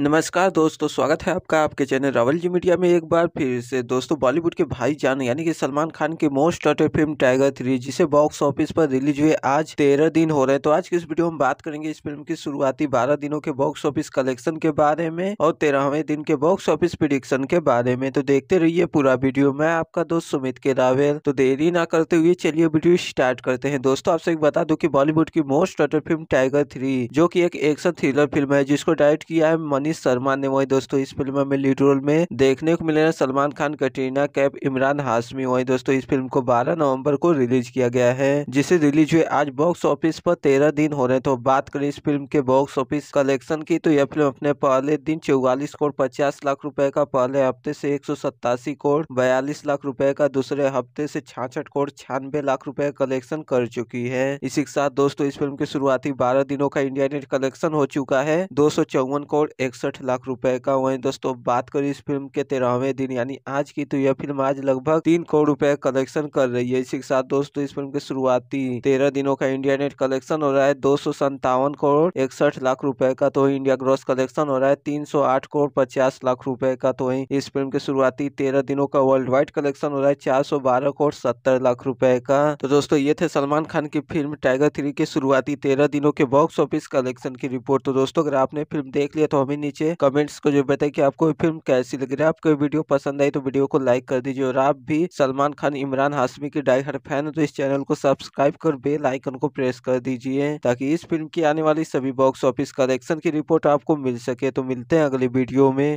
नमस्कार दोस्तों स्वागत है आपका आपके चैनल रावल जी मीडिया में एक बार फिर से दोस्तों बॉलीवुड के भाई जान यानी कि सलमान खान की most awaited film Tiger three जिसे बॉक्स ऑफिस पर रिलीज हुए आज तेरह दिन हो रहे हैं तो आज की इस वीडियो में बात करेंगे इस फिल्म की शुरुआती बारह दिनों के बॉक्स ऑफिस कलेक्शन के बारे में और तेरहवें दिन के बॉक्स ऑफिस प्रिडिक्शन के बारे में तो देखते रहिए पूरा वीडियो मैं आपका दोस्त सुमित के रावेल तो देरी ना करते हुए चलिए वीडियो स्टार्ट करते हैं दोस्तों आपसे एक बता दो की बॉलीवुड की most awaited film Tiger three जो की एक एक्शन थ्रिलर फिल्म है जिसको डायरेक्ट किया है मनीष शर्मा ने वही दोस्तों इस फिल्म में लीड रोल में देखने को मिले सलमान खान कटरीना कैप इमरान हाशमी वही दोस्तों इस फिल्म को बारह नवम्बर को रिलीज किया गया है जिसे रिलीज हुए आज बॉक्स ऑफिस पर तेरह दिन हो रहे तो बात करें इस फिल्म के बॉक्स ऑफिस कलेक्शन की तो यह फिल्म अपने पहले दिन चौवालीस करोड़ पचास लाख रुपए का पहले हफ्ते से एक करोड़ बयालीस लाख रुपए का दूसरे हफ्ते से छाछठ करोड़ छियानबे लाख रुपए कलेक्शन कर चुकी है इसी के साथ दोस्तों इस फिल्म के शुरुआती बारह दिनों का इंडिया नेट कलेक्शन हो चुका है दो करोड़ एक इकसठ लाख रुपए का वहीं दोस्तों बात करें इस फिल्म के तेरहवें दिन यानी आज की तो यह फिल्म आज लगभग तीन करोड़ रुपए कलेक्शन कर रही है इसी के साथ दोस्तों इस फिल्म के शुरुआती तेरह दिनों का इंडिया नेट कलेक्शन हो रहा है दो करोड़ इकसठ लाख रुपए का तो इंडिया ग्रॉस कलेक्शन हो रहा है तीन करोड़ पचास लाख रुपए का तो वही इस फिल्म के शुरुआती तेरह दिनों का वर्ल्ड वाइड कलेक्शन हो रहा है चार करोड़ सत्तर लाख रुपए का तो दोस्तों ये थे सलमान खान की फिल्म टाइगर थ्री के शुरुआती तेरह दिनों के बॉक्स ऑफिस कलेक्शन की रिपोर्ट तो दोस्तों अगर आपने फिल्म देख लिया तो हमें नीचे कमेंट्स को जो बताए कि आपको फिल्म कैसी लग रही है आपको वीडियो पसंद आई तो वीडियो को लाइक कर दीजिए और आप भी सलमान खान इमरान हाशमी की डाई हर फैन तो इस चैनल को सब्सक्राइब कर बेल आइकन को प्रेस कर दीजिए ताकि इस फिल्म की आने वाली सभी बॉक्स ऑफिस कलेक्शन की रिपोर्ट आपको मिल सके तो मिलते हैं अगले वीडियो में